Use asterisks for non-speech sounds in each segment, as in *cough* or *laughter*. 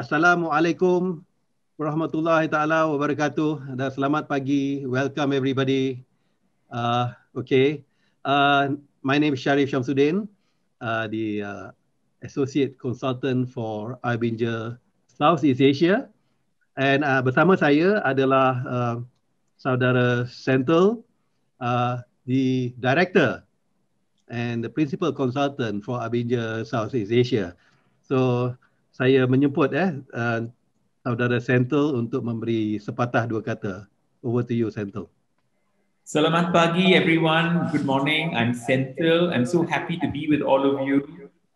Assalamualaikum warahmatullahi taala wabarakatuh dan selamat pagi. Welcome everybody. Uh, okay. Uh, my name is Sharif Shamsudin, uh, the uh, associate consultant for Ibinger East Asia. And uh, bersama saya adalah uh, saudara Central, uh, the director and the principal consultant for South East Asia. So saya menyebut eh uh, saudara Sentul untuk memberi sepatah dua kata. Over to you Sentul. Selamat pagi everyone. Good morning. I'm Sentul. I'm so happy to be with all of you.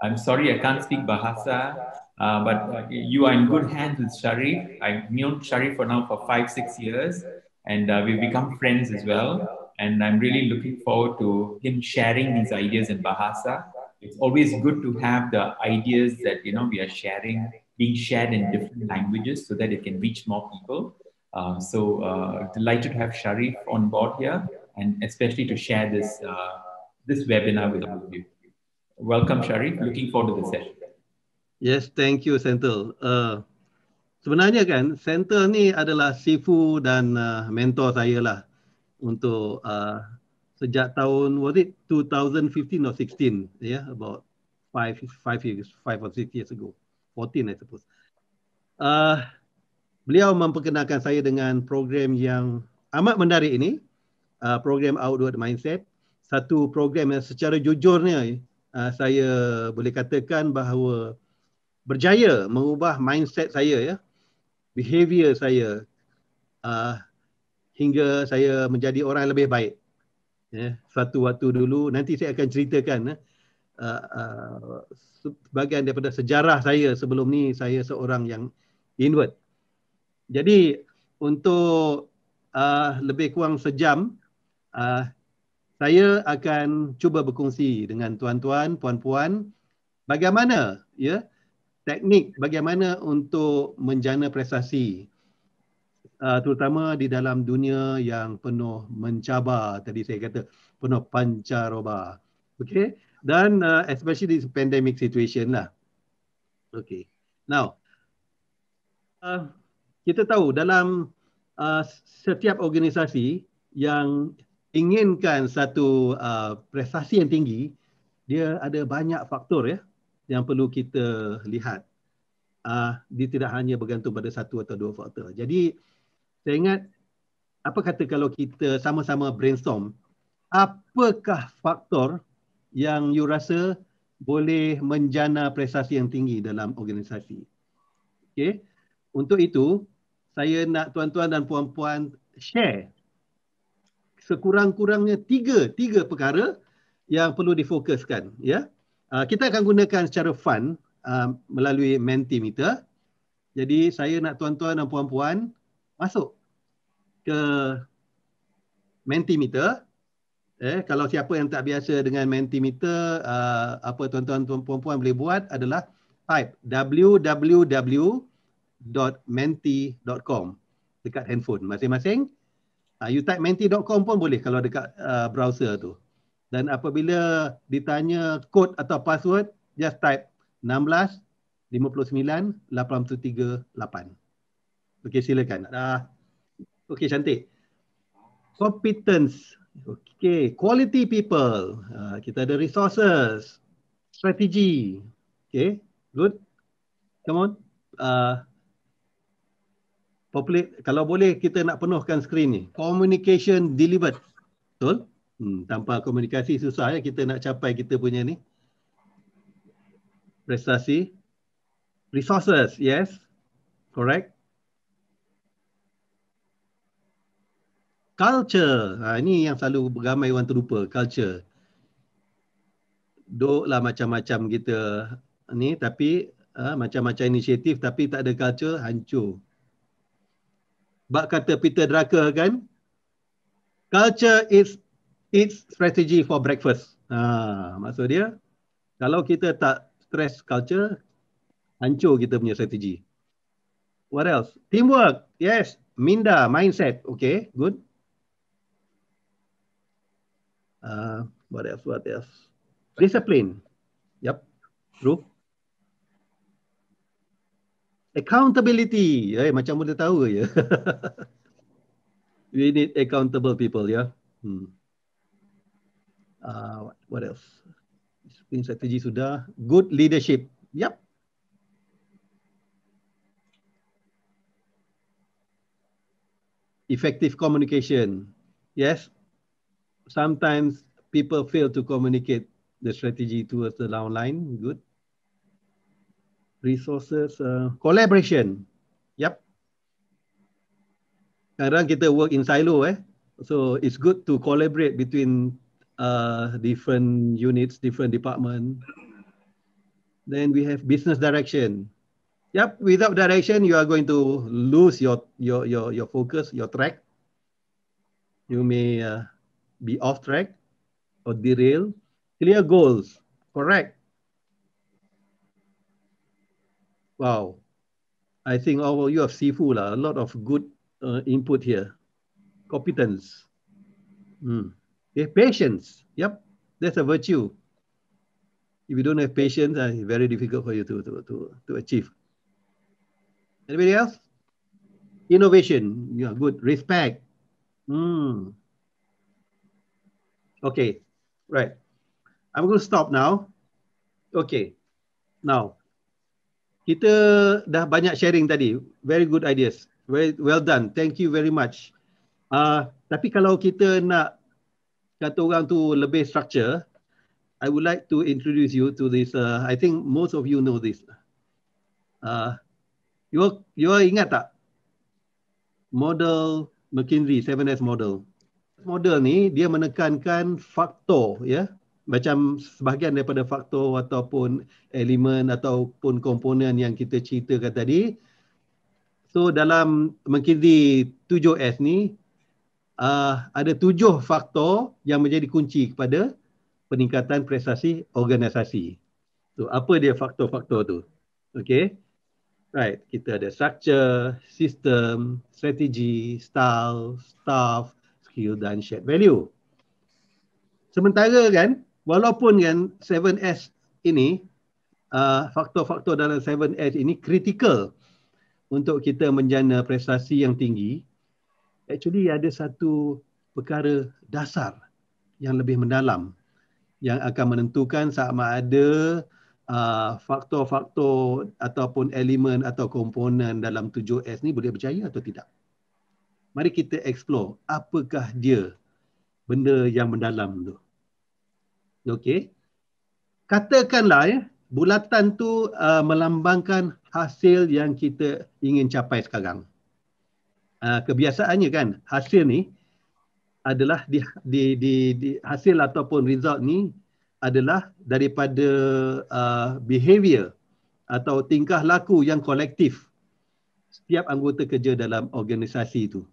I'm sorry I can't speak bahasa. Uh, but uh, you are in good hands with Sharif. I've known Sharif for now for five, six years, and uh, we've become friends as well. And I'm really looking forward to him sharing these ideas in Bahasa. it's always good to have the ideas that you know we are sharing being shared in different languages so that it can reach more people. Uh, so uh, delighted to have Sharif on board here and especially to share this, uh, this webinar with all of you. Welcome, Sharif. Looking forward to the session. Yes, thank you, Central. Uh, sebenarnya kan, Central ni adalah sifu dan uh, mentor saya lah untuk uh, sejak tahun what it 2015 or 16 yeah about five five years five or six years ago 14 I suppose uh, beliau memperkenalkan saya dengan program yang amat menarik ini uh, program outward mindset satu program yang secara jujurnya uh, saya boleh katakan bahawa berjaya mengubah mindset saya ya behavior saya uh, hingga saya menjadi orang yang lebih baik eh, satu waktu dulu nanti saya akan ceritakan eh, uh, ah, uh, ah, bagian daripada sejarah saya sebelum ni saya seorang yang inward jadi untuk uh, lebih kurang sejam uh, saya akan cuba berkongsi dengan tuan-tuan puan-puan bagaimana ya teknik bagaimana untuk menjana prestasi uh, terutama di dalam dunia yang penuh mencabar tadi saya kata penuh pancaroba okey dan uh, especially this pandemic situation lah okey now uh, kita tahu dalam uh, setiap organisasi yang inginkan satu uh, prestasi yang tinggi dia ada banyak faktor ya yang perlu kita lihat uh, dia tidak hanya bergantung pada satu atau dua faktor jadi saya ingat apa kata kalau kita sama-sama brainstorm apakah faktor yang you rasa boleh menjana prestasi yang tinggi dalam organisasi. Okey. Untuk itu, saya nak tuan-tuan dan puan-puan share sekurang-kurangnya tiga, tiga perkara yang perlu difokuskan. Ya, uh, Kita akan gunakan secara fun uh, melalui Mentimeter. Jadi saya nak tuan-tuan dan puan-puan masuk ke mentimeter eh kalau siapa yang tak biasa dengan mentimeter uh, apa tuan-tuan puan-puan boleh buat adalah type www.menti.com dekat handphone masing-masing uh, you type menti.com pun boleh kalau dekat uh, browser tu dan apabila ditanya kod atau password just type 16 59 8138 Okey silakan. Dah. Okey cantik. Competence. Okey, quality people. Uh, kita ada resources. Strategi. Okey. Good. Come on. Uh, ah, populate. kalau boleh kita nak penuhkan skrin ni. Communication delivered. Betul? Hmm, tanpa komunikasi susah ya kita nak capai kita punya ni. Prestasi. Resources, yes. Correct. culture. Ha, ini yang selalu ramai orang terlupa, culture. Doklah macam-macam kita ni tapi ha, macam-macam inisiatif tapi tak ada culture, hancur. Bak kata Peter Drucker kan, culture is its strategy for breakfast. Ha, maksud dia, kalau kita tak stress culture, hancur kita punya strategi. What else? Teamwork. Yes. Minda. Mindset. Okay. Good. Uh, what else? What else? Discipline. Yep. True. Accountability. Eh, macam boleh tahu ya. *laughs* We need accountable people. Yeah. Hmm. Uh, what else? Discipline strategi sudah. Good leadership. Yep. Effective communication, yes, sometimes people fail to communicate the strategy towards the downline. Good. Resources, uh, collaboration. Yep. Kadang kita work in silo eh. So it's good to collaborate between uh, different units, different department. Then we have business direction. Yep, without direction, you are going to lose your your your your focus, your track. You may uh, be off track or derail. Clear goals, correct. Wow, I think all oh, you have Sifu, lah, a lot of good uh, input here. Competence. Mm. Okay. Eh, patience, yep, that's a virtue. If you don't have patience, uh, it's very difficult for you to, to, to, to achieve. Anybody else? Innovation, yeah, good. Respect. Mm. Okay, right. I'm going to stop now. Okay, now. Kita dah banyak sharing tadi. Very good ideas. Very well done. Thank you very much. Uh, tapi kalau kita nak kata orang tu lebih structure, I would like to introduce you to this. Uh, I think most of you know this. Uh, you you all ingat tak? Model McKinsey 7S model model ni dia menekankan faktor ya macam sebahagian daripada faktor ataupun elemen ataupun komponen yang kita ceritakan tadi so dalam mengkiri 7S ni uh, ada tujuh faktor yang menjadi kunci kepada peningkatan prestasi organisasi so apa dia faktor-faktor tu okey right kita ada structure sistem, strategi, style staff yield dan shared value. Sementara kan, walaupun kan 7S ini, uh, faktor-faktor uh, dalam 7S ini kritikal untuk kita menjana prestasi yang tinggi, actually ada satu perkara dasar yang lebih mendalam yang akan menentukan sama ada uh, faktor-faktor uh, ataupun elemen atau komponen dalam 7S ni boleh berjaya atau tidak mari kita explore apakah dia benda yang mendalam tu. Okey. Katakanlah ya, bulatan tu uh, melambangkan hasil yang kita ingin capai sekarang. Uh, kebiasaannya kan hasil ni adalah di, di di di hasil ataupun result ni adalah daripada uh, behavior atau tingkah laku yang kolektif setiap anggota kerja dalam organisasi itu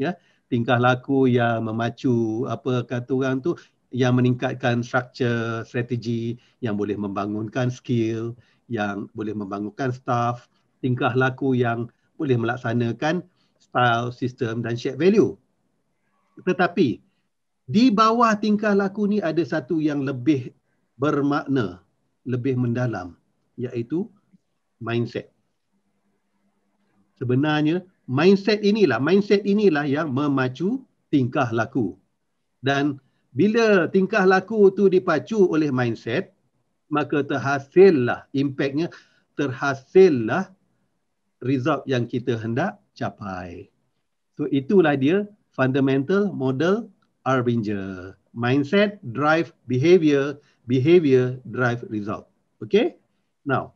ya tingkah laku yang memacu apa kata orang tu yang meningkatkan structure strategi yang boleh membangunkan skill yang boleh membangunkan staff tingkah laku yang boleh melaksanakan style sistem dan shared value tetapi di bawah tingkah laku ni ada satu yang lebih bermakna lebih mendalam iaitu mindset sebenarnya mindset inilah mindset inilah yang memacu tingkah laku dan bila tingkah laku tu dipacu oleh mindset maka terhasillah impactnya terhasillah result yang kita hendak capai so itulah dia fundamental model Arbinger mindset drive behavior behavior drive result okay now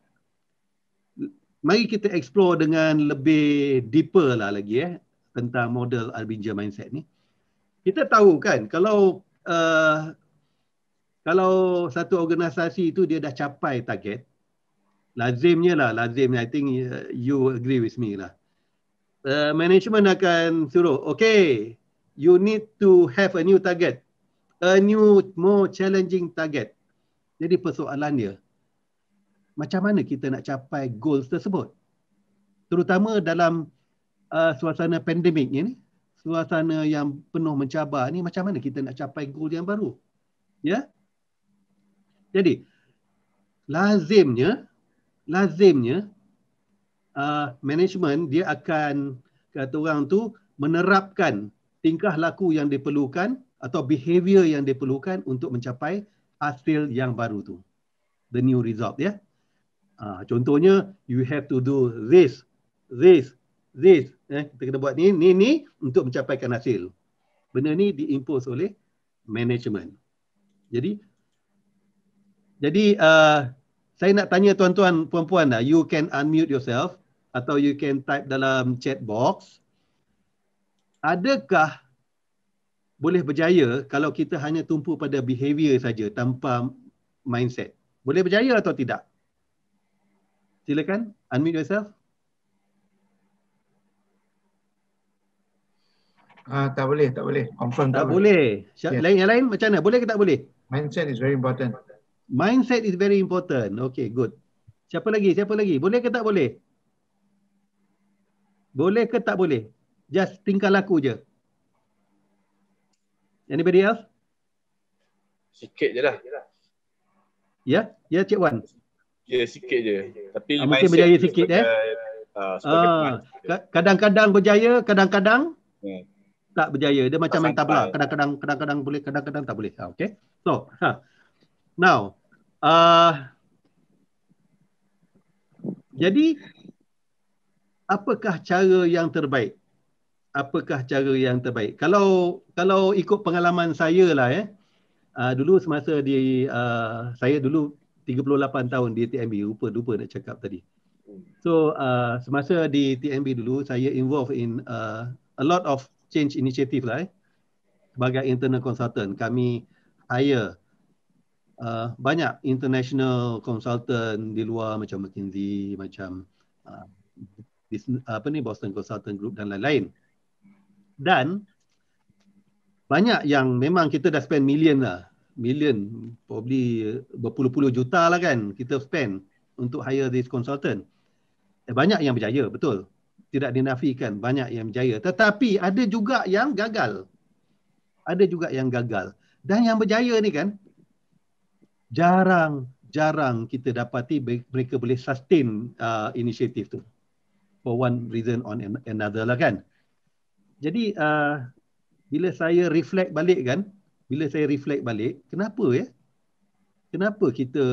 mari kita explore dengan lebih deeper lah lagi eh tentang model Albinger mindset ni. Kita tahu kan kalau uh, kalau satu organisasi itu dia dah capai target lazimnya lah lazimnya I think uh, you agree with me lah. Uh, management akan suruh okay you need to have a new target a new more challenging target jadi persoalan dia macam mana kita nak capai goals tersebut terutama dalam uh, suasana pandemik ini suasana yang penuh mencabar ni macam mana kita nak capai goal yang baru ya jadi lazimnya lazimnya uh, management dia akan kata orang tu menerapkan tingkah laku yang diperlukan atau behavior yang diperlukan untuk mencapai hasil yang baru tu the new result ya yeah? Uh, contohnya, you have to do this, this, this. Eh, kita kena buat ni, ni, ni untuk mencapaikan hasil. Benda ni diimpose oleh management. Jadi, jadi uh, saya nak tanya tuan-tuan, puan-puan, lah, you can unmute yourself atau you can type dalam chat box. Adakah boleh berjaya kalau kita hanya tumpu pada behavior saja tanpa mindset? Boleh berjaya atau tidak? Silakan unmute yourself. Ah, tak boleh, tak boleh. Confirm tak, tak boleh. Tak boleh. Lain yes. yang lain macam mana? Boleh ke tak boleh? Mindset is very important. Mindset is very important. Okay, good. Siapa lagi? Siapa lagi? Boleh ke tak boleh? Boleh ke tak boleh? Just tinggal laku je. Anybody else? Sikit je lah. Ya? Yeah? Ya, yeah, Cik Wan? Ya sikit je. Tapi ha, mungkin berjaya sikit eh? sebagai, eh. Ha, ha, kadang-kadang berjaya, kadang-kadang yeah. tak berjaya. Dia macam main tabla. Kadang-kadang kadang-kadang boleh, kadang-kadang tak boleh. Ah, okay. So, ha. Now, uh, jadi apakah cara yang terbaik? Apakah cara yang terbaik? Kalau kalau ikut pengalaman saya lah eh. Uh, dulu semasa di uh, saya dulu 38 tahun di TMB rupa lupa nak cakap tadi so uh, semasa di TMB dulu saya involved in uh, a lot of change initiative lah eh. sebagai internal consultant kami hire uh, banyak international consultant di luar macam McKinsey macam uh, business, apa ni Boston Consultant Group dan lain-lain dan banyak yang memang kita dah spend million lah million probably eh, berpuluh-puluh juta lah kan kita spend untuk hire this consultant eh, banyak yang berjaya betul tidak dinafikan banyak yang berjaya tetapi ada juga yang gagal ada juga yang gagal dan yang berjaya ni kan jarang jarang kita dapati mereka boleh sustain uh, inisiatif tu for one reason on another lah kan jadi uh, bila saya reflect balik kan bila saya reflect balik, kenapa ya? Kenapa kita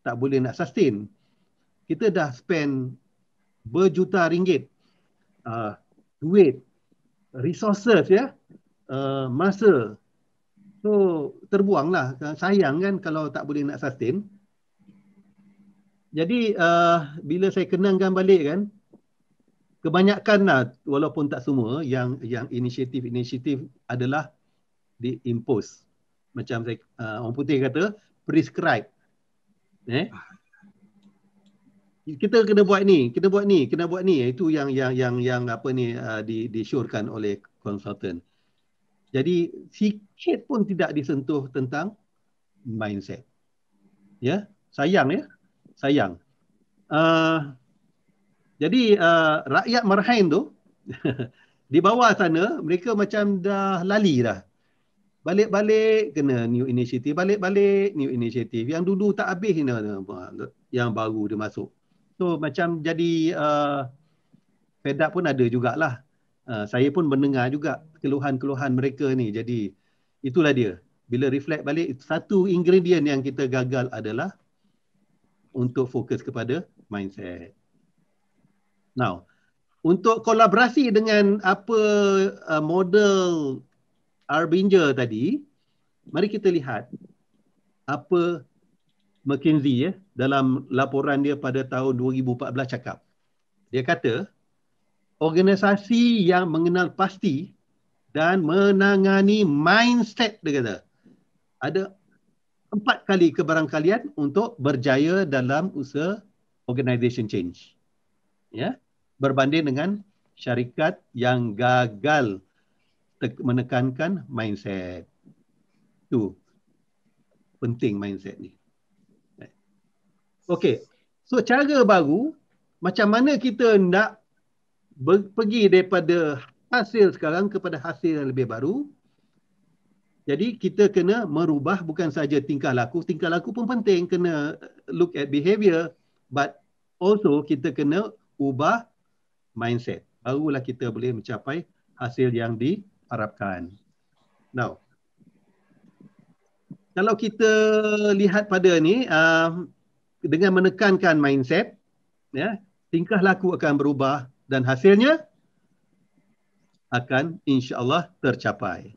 tak boleh nak sustain? Kita dah spend berjuta ringgit uh, duit, resources ya, uh, masa. So terbuanglah, kan, sayang kan kalau tak boleh nak sustain. Jadi uh, bila saya kenangkan balik kan, kebanyakan lah walaupun tak semua yang yang inisiatif-inisiatif adalah Diimpose, macam uh, orang putih kata prescribe eh kita kena buat ni kita buat ni kena buat ni itu yang yang yang yang apa ni uh, di disyorkan oleh consultant jadi sikit pun tidak disentuh tentang mindset ya yeah? sayang ya yeah? sayang uh, jadi uh, rakyat marhain tu *laughs* di bawah sana mereka macam dah lali dah balik-balik kena new initiative balik-balik new initiative yang dulu tak habis ni yang baru dia masuk so macam jadi uh, fed up pun ada jugalah uh, saya pun mendengar juga keluhan-keluhan mereka ni jadi itulah dia bila reflect balik satu ingredient yang kita gagal adalah untuk fokus kepada mindset now untuk kolaborasi dengan apa uh, model Arbinger tadi, mari kita lihat apa McKinsey ya dalam laporan dia pada tahun 2014 cakap. Dia kata, organisasi yang mengenal pasti dan menangani mindset dia kata. Ada empat kali kebarangkalian untuk berjaya dalam usaha organisation change. Ya, berbanding dengan syarikat yang gagal menekankan mindset tu penting mindset ni okey so cara baru macam mana kita nak pergi daripada hasil sekarang kepada hasil yang lebih baru jadi kita kena merubah bukan saja tingkah laku tingkah laku pun penting kena look at behavior but also kita kena ubah mindset barulah kita boleh mencapai hasil yang di harapkan. Now, kalau kita lihat pada ni uh, dengan menekankan mindset, ya, yeah, tingkah laku akan berubah dan hasilnya akan insya Allah tercapai.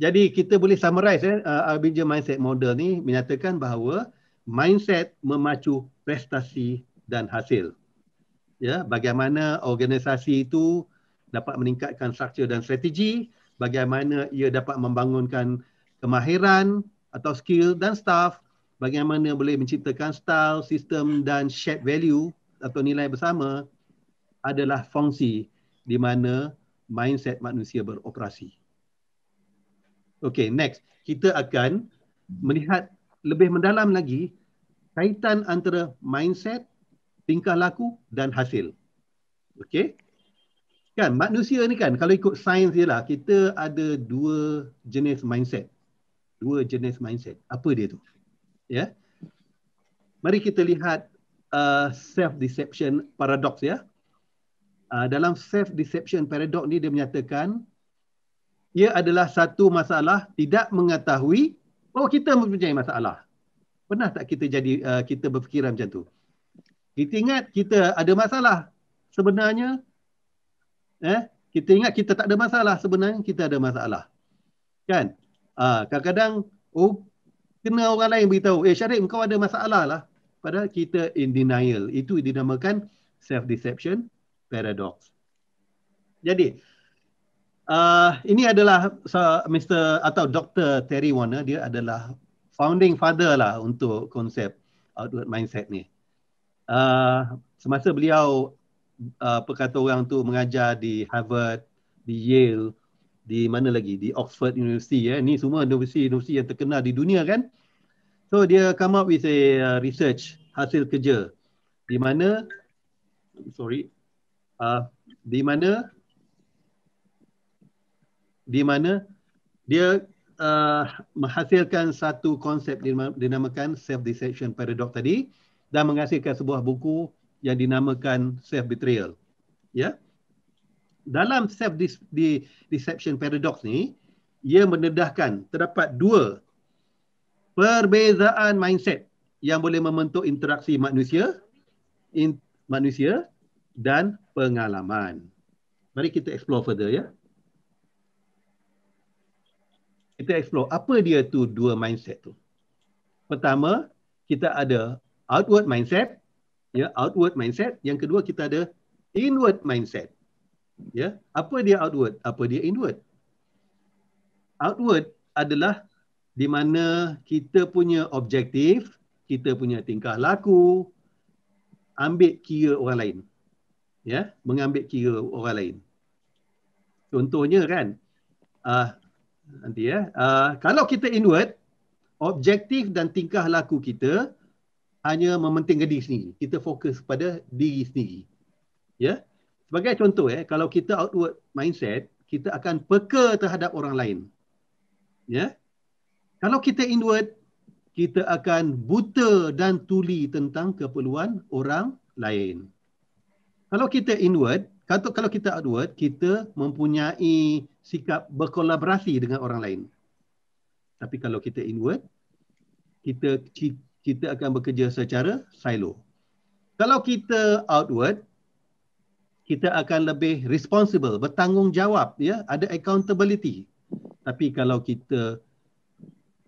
Jadi kita boleh summarize ya, eh, uh, Mindset Model ni menyatakan bahawa mindset memacu prestasi dan hasil. Ya, bagaimana organisasi itu dapat meningkatkan struktur dan strategi bagaimana ia dapat membangunkan kemahiran atau skill dan staff bagaimana boleh menciptakan style, sistem dan shared value atau nilai bersama adalah fungsi di mana mindset manusia beroperasi. Okay, next. Kita akan melihat lebih mendalam lagi kaitan antara mindset, tingkah laku dan hasil. Okay, Kan manusia ni kan kalau ikut sains dia lah kita ada dua jenis mindset. Dua jenis mindset. Apa dia tu? Ya. Yeah? Mari kita lihat uh, self deception paradox ya. Yeah? Uh, dalam self deception paradox ni dia menyatakan ia adalah satu masalah tidak mengetahui bahawa oh, kita mempunyai masalah. Pernah tak kita jadi uh, kita berfikiran macam tu? Kita ingat kita ada masalah. Sebenarnya eh kita ingat kita tak ada masalah sebenarnya kita ada masalah kan ah kadang-kadang oh kena orang lain beritahu eh Syarif kau ada masalah lah padahal kita in denial itu dinamakan self deception paradox jadi uh, ini adalah Mr atau Dr Terry Warner dia adalah founding father lah untuk konsep outward mindset ni uh, semasa beliau Uh, apa kata orang tu mengajar di Harvard, di Yale, di mana lagi? Di Oxford University ya. Eh. Ni semua universiti-universiti yang terkenal di dunia kan. So dia come up with a uh, research hasil kerja di mana sorry uh, di mana di mana dia uh, menghasilkan satu konsep dinamakan self deception paradox tadi dan menghasilkan sebuah buku yang dinamakan self betrayal ya dalam self deception paradox ni ia mendedahkan terdapat dua perbezaan mindset yang boleh membentuk interaksi manusia in, manusia dan pengalaman mari kita explore further ya kita explore apa dia tu dua mindset tu pertama kita ada outward mindset ya outward mindset yang kedua kita ada inward mindset ya apa dia outward apa dia inward outward adalah di mana kita punya objektif kita punya tingkah laku ambil kira orang lain ya mengambil kira orang lain contohnya kan uh, nanti ya uh, kalau kita inward objektif dan tingkah laku kita hanya mementingkan diri sendiri. Kita fokus pada diri sendiri. Ya. Sebagai contoh eh kalau kita outward mindset, kita akan peka terhadap orang lain. Ya. Kalau kita inward, kita akan buta dan tuli tentang keperluan orang lain. Kalau kita inward, kata kalau kita outward, kita mempunyai sikap berkolaborasi dengan orang lain. Tapi kalau kita inward, kita kita akan bekerja secara silo. Kalau kita outward, kita akan lebih responsible, bertanggungjawab, ya, ada accountability. Tapi kalau kita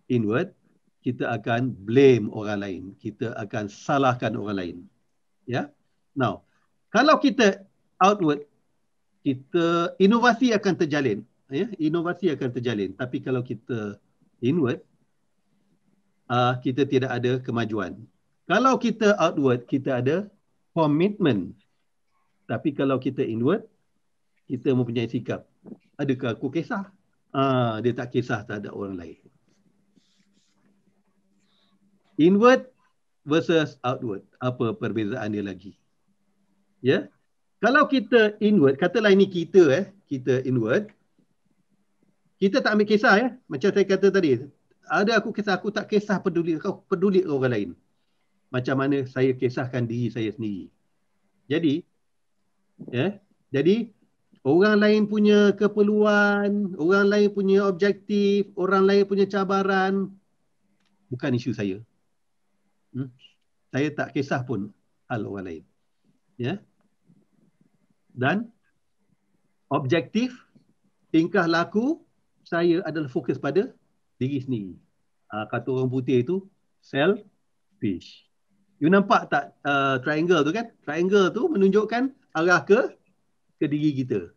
inward, kita akan blame orang lain, kita akan salahkan orang lain. Ya. Now, kalau kita outward, kita inovasi akan terjalin, ya, inovasi akan terjalin. Tapi kalau kita inward, uh, kita tidak ada kemajuan. Kalau kita outward, kita ada commitment. Tapi kalau kita inward, kita mempunyai sikap. Adakah aku kisah? Uh, dia tak kisah tak ada orang lain. Inward versus outward. Apa perbezaan dia lagi? Ya? Yeah? Kalau kita inward, katalah ini kita eh, kita inward. Kita tak ambil kisah ya. Eh? Macam saya kata tadi, ada aku kisah aku tak kisah peduli kau peduli orang lain macam mana saya kisahkan diri saya sendiri jadi ya yeah, jadi orang lain punya keperluan orang lain punya objektif orang lain punya cabaran bukan isu saya hmm? saya tak kisah pun hal orang lain ya yeah? dan objektif tingkah laku saya adalah fokus pada diri sendiri. Uh, kata orang putih tu, fish. You nampak tak uh, triangle tu kan? Triangle tu menunjukkan arah ke ke diri kita.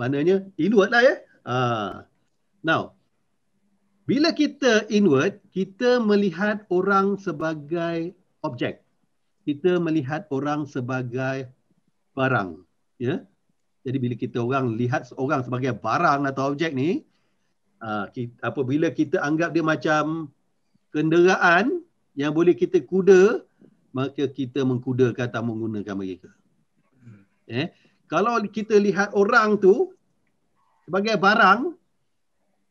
Maknanya inward lah ya. Uh, now, bila kita inward, kita melihat orang sebagai objek. Kita melihat orang sebagai barang. Ya? Yeah? Jadi bila kita orang lihat seorang sebagai barang atau objek ni, Ah, apabila kita anggap dia macam kenderaan yang boleh kita kuda maka kita mengkudakan atau menggunakan mereka hmm. eh kalau kita lihat orang tu sebagai barang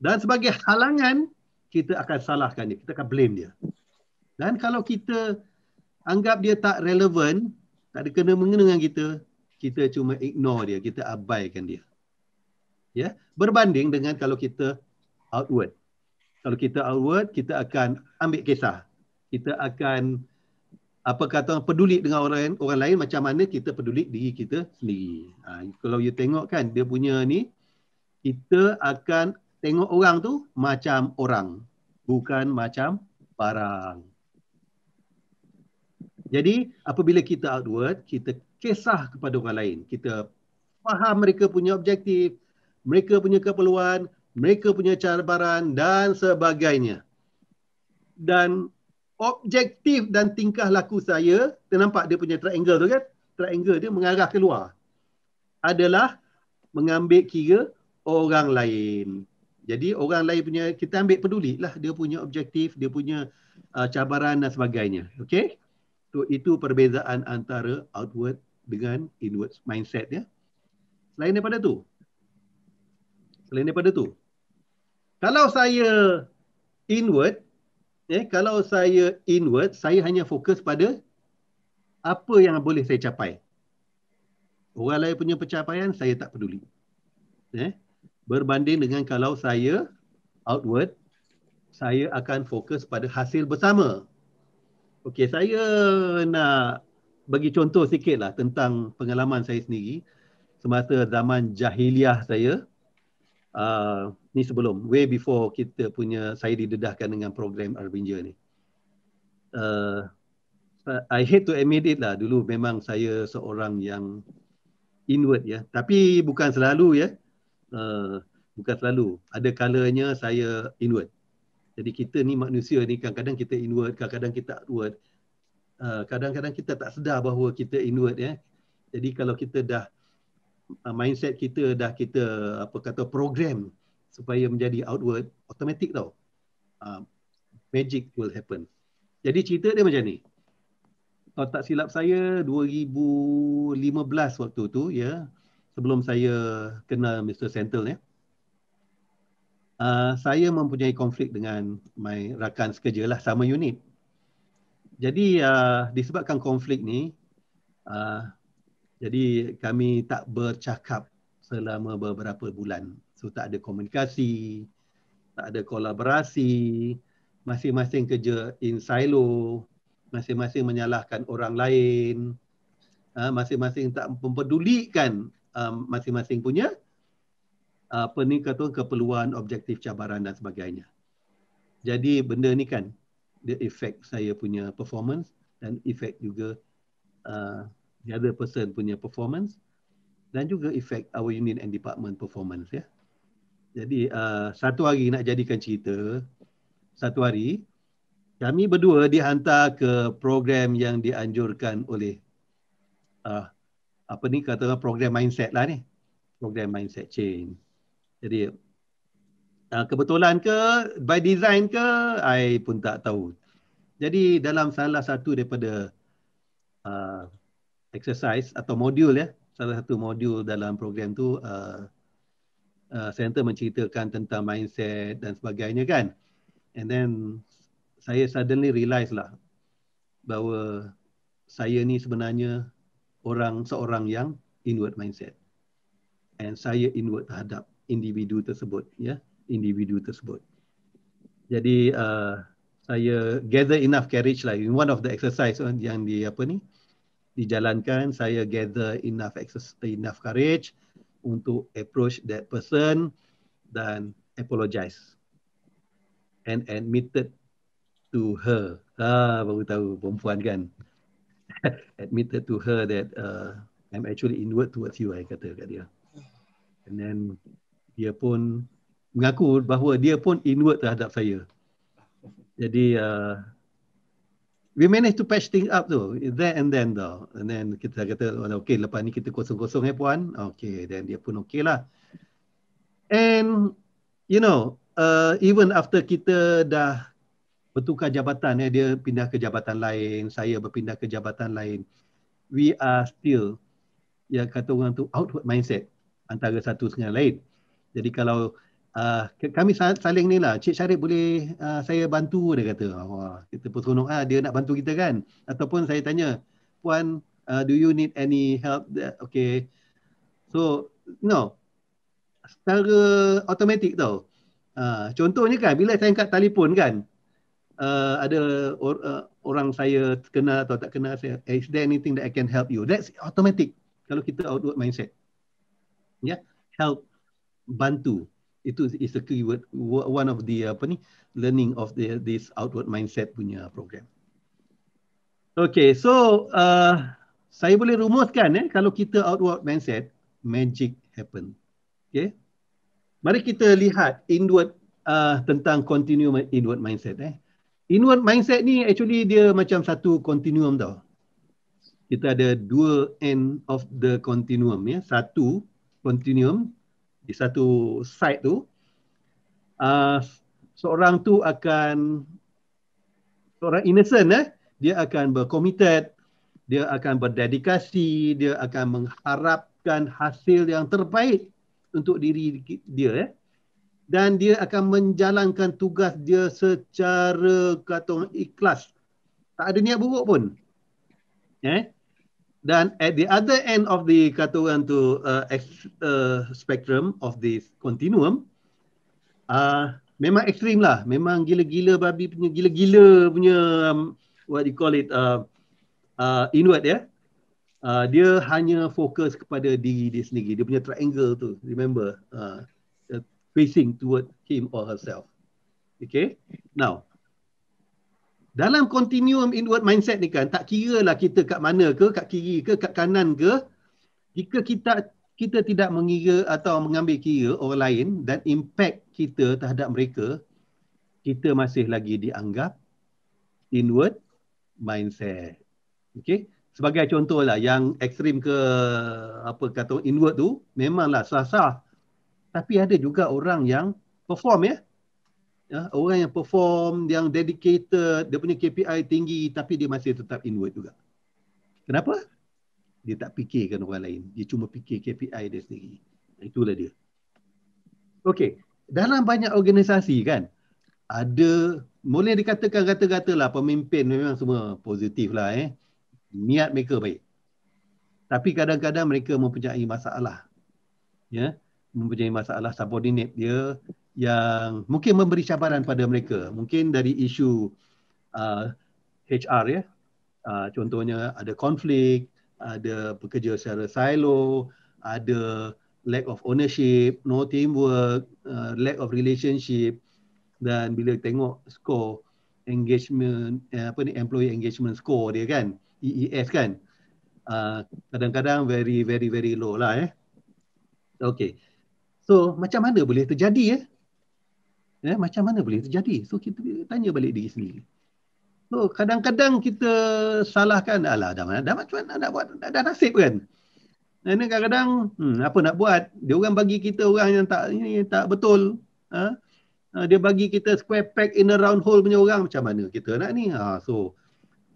dan sebagai halangan kita akan salahkan dia kita akan blame dia dan kalau kita anggap dia tak relevan tak ada kena mengena dengan kita kita cuma ignore dia kita abaikan dia ya berbanding dengan kalau kita outward. Kalau kita outward, kita akan ambil kisah. Kita akan apa kata orang peduli dengan orang lain. orang lain macam mana kita peduli diri kita sendiri. Ha, kalau you tengok kan dia punya ni kita akan tengok orang tu macam orang bukan macam barang. Jadi apabila kita outward, kita kisah kepada orang lain, kita faham mereka punya objektif, mereka punya keperluan, mereka punya cabaran dan sebagainya. Dan objektif dan tingkah laku saya, kita nampak dia punya triangle tu kan? Triangle dia mengarah keluar. Adalah mengambil kira orang lain. Jadi orang lain punya, kita ambil peduli lah dia punya objektif, dia punya uh, cabaran dan sebagainya. Okay? So, itu perbezaan antara outward dengan inward mindset ya. Selain daripada tu, selain daripada tu, kalau saya inward eh kalau saya inward saya hanya fokus pada apa yang boleh saya capai orang lain punya pencapaian saya tak peduli eh berbanding dengan kalau saya outward saya akan fokus pada hasil bersama okey saya nak bagi contoh sikitlah tentang pengalaman saya sendiri semasa zaman jahiliah saya uh, ni sebelum way before kita punya saya didedahkan dengan program Arvinja ni uh, I hate to admit it lah dulu memang saya seorang yang inward ya tapi bukan selalu ya uh, bukan selalu ada kalanya saya inward jadi kita ni manusia ni kadang-kadang kita inward kadang-kadang kita outward uh, kadang-kadang kita tak sedar bahawa kita inward ya jadi kalau kita dah uh, mindset kita dah kita apa kata program supaya menjadi outward, automatic tau. Uh, magic will happen. Jadi cerita dia macam ni. Kalau tak silap saya, 2015 waktu tu, ya, yeah, sebelum saya kenal Mr. Central, ya, yeah, uh, saya mempunyai konflik dengan my rakan sekerja lah, sama unit. Jadi uh, disebabkan konflik ni, uh, jadi kami tak bercakap selama beberapa bulan So tak ada komunikasi, tak ada kolaborasi, masing-masing kerja in silo, masing-masing menyalahkan orang lain, ha, masing-masing tak mempedulikan ha, masing-masing punya ha, apa ni kata keperluan, objektif, cabaran dan sebagainya. Jadi benda ni kan the effect saya punya performance dan effect juga uh, the other person punya performance dan juga effect our unit and department performance ya. Yeah? Jadi uh, satu hari nak jadikan cerita satu hari kami berdua dihantar ke program yang dianjurkan oleh uh, apa ni kata program mindset lah ni program mindset change. Jadi uh, kebetulan ke by design ke I pun tak tahu. Jadi dalam salah satu daripada uh, exercise atau modul ya salah satu modul dalam program tu uh, uh, center menceritakan tentang mindset dan sebagainya kan. And then saya suddenly realise lah bahawa saya ni sebenarnya orang seorang yang inward mindset. And saya inward terhadap individu tersebut ya, yeah? individu tersebut. Jadi uh, saya gather enough courage lah in one of the exercise yang di apa ni dijalankan saya gather enough exercise, enough courage untuk approach that person dan apologize and admitted to her. Ah, baru tahu perempuan kan. *laughs* admitted to her that uh, I'm actually inward towards you, I kata kat dia. And then dia pun mengaku bahawa dia pun inward terhadap saya. Jadi uh, we manage to patch things up tu there and then tau and then kita kata okay lepas ni kita kosong-kosong eh puan okay then dia pun okay lah and you know uh, even after kita dah bertukar jabatan eh dia pindah ke jabatan lain saya berpindah ke jabatan lain we are still ya kata orang tu outward mindset antara satu dengan lain jadi kalau uh, kami saling ni lah Cik Syarif boleh uh, saya bantu dia kata oh, kita pun seronok lah dia nak bantu kita kan ataupun saya tanya Puan uh, do you need any help that? okay so no secara automatic tau uh, contohnya kan bila saya angkat telefon kan uh, ada or, uh, orang saya kenal atau tak kenal saya is there anything that I can help you that's automatic kalau kita outward mindset yeah? help bantu itu is a keyword one of the apa ni learning of the this outward mindset punya program. Okay, so uh, saya boleh rumuskan eh kalau kita outward mindset magic happen. Okay, mari kita lihat inward uh, tentang continuum inward mindset eh. Inward mindset ni actually dia macam satu continuum tau. Kita ada dua end of the continuum ya. Satu continuum di satu site tu uh, seorang tu akan seorang innocent eh dia akan berkomited dia akan berdedikasi dia akan mengharapkan hasil yang terbaik untuk diri dia eh dan dia akan menjalankan tugas dia secara katong ikhlas tak ada niat buruk pun eh dan at the other end of the kata orang tu uh, uh, spectrum of the continuum, uh, memang ekstrim lah. Memang gila-gila babi punya, gila-gila punya um, what you call it, uh, uh, inward ya. Yeah? Uh, dia hanya fokus kepada diri dia sendiri. Dia punya triangle tu, remember. Uh, facing towards him or herself. Okay? Now, dalam continuum inward mindset ni kan tak lah kita kat mana ke kat kiri ke kat kanan ke jika kita kita tidak mengira atau mengambil kira orang lain dan impact kita terhadap mereka kita masih lagi dianggap inward mindset okey sebagai contoh lah yang ekstrim ke apa kata inward tu memanglah sah-sah tapi ada juga orang yang perform ya ya, orang yang perform, yang dedicated, dia punya KPI tinggi tapi dia masih tetap inward juga. Kenapa? Dia tak fikirkan orang lain. Dia cuma fikir KPI dia sendiri. Itulah dia. Okay, Dalam banyak organisasi kan, ada, boleh dikatakan kata lah pemimpin memang semua positif lah eh. Niat mereka baik. Tapi kadang-kadang mereka mempunyai masalah. Ya, mempunyai masalah subordinate dia yang mungkin memberi cabaran pada mereka mungkin dari isu uh, HR ya uh, contohnya ada konflik ada bekerja secara silo ada lack of ownership no teamwork uh, lack of relationship dan bila tengok score engagement eh, apa ni employee engagement score dia kan EES kan uh, kadang-kadang very very very low lah eh okey so macam mana boleh terjadi eh Eh, macam mana boleh terjadi? So kita tanya balik diri sendiri. So kadang-kadang kita salahkan Allah dah mana dah macam mana nak buat dah, dah nasib kan. Dan kadang-kadang hmm, apa nak buat? Dia orang bagi kita orang yang tak ini tak betul. Ha? ha dia bagi kita square peg in a round hole punya orang macam mana kita nak ni? Ha, so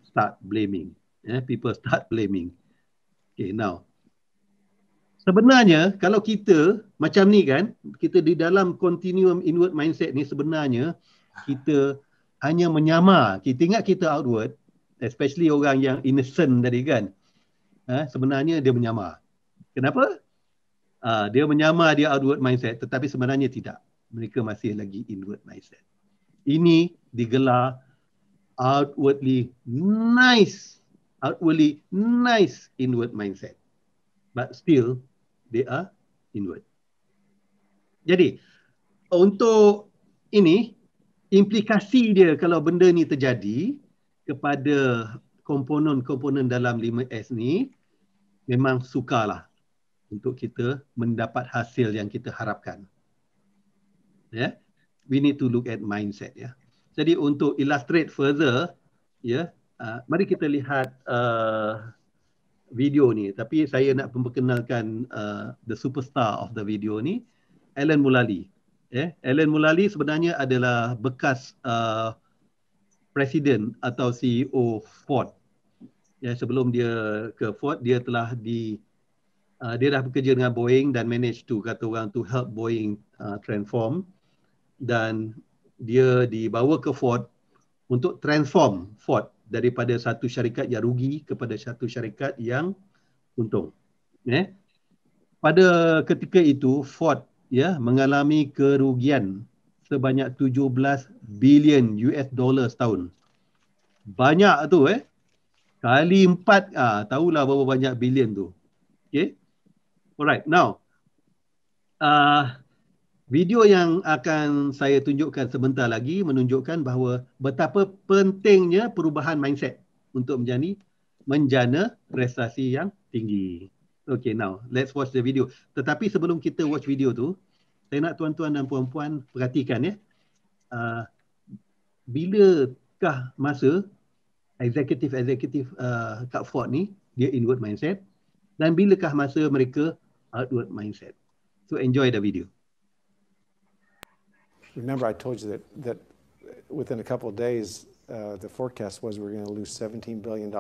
start blaming. Eh, people start blaming. Okay, now sebenarnya kalau kita macam ni kan kita di dalam continuum inward mindset ni sebenarnya kita hanya menyamar kita ingat kita outward especially orang yang innocent tadi kan eh, sebenarnya dia menyamar kenapa uh, dia menyamar dia outward mindset tetapi sebenarnya tidak mereka masih lagi inward mindset ini digelar outwardly nice outwardly nice inward mindset but still they are inward. Jadi untuk ini implikasi dia kalau benda ni terjadi kepada komponen-komponen dalam 5S ni memang sukarlah untuk kita mendapat hasil yang kita harapkan. Ya. Yeah? We need to look at mindset ya. Yeah? Jadi untuk illustrate further ya, yeah, uh, mari kita lihat uh, video ni tapi saya nak memperkenalkan uh, the superstar of the video ni Alan Mulali eh Alan Mulali sebenarnya adalah bekas uh, presiden atau CEO Ford ya sebelum dia ke Ford dia telah di uh, dia dah bekerja dengan Boeing dan manage to kata orang to help Boeing uh, transform dan dia dibawa ke Ford untuk transform Ford daripada satu syarikat yang rugi kepada satu syarikat yang untung. Eh? Pada ketika itu Ford ya mengalami kerugian sebanyak 17 bilion US dollar setahun. Banyak tu eh. Kali empat, ah, tahulah berapa banyak bilion tu. Okay. Alright, now. Uh, Video yang akan saya tunjukkan sebentar lagi menunjukkan bahawa betapa pentingnya perubahan mindset untuk menjadi menjana prestasi yang tinggi. Okay, now let's watch the video. Tetapi sebelum kita watch video tu, saya nak tuan-tuan dan puan-puan perhatikan ya. Uh, ah, kah masa eksekutif-eksekutif uh, ah, kat Ford ni dia inward mindset dan bila kah masa mereka outward mindset. So enjoy the video. remember I told you that, that within a couple of days, uh, the forecast was we are going to lose $17 billion.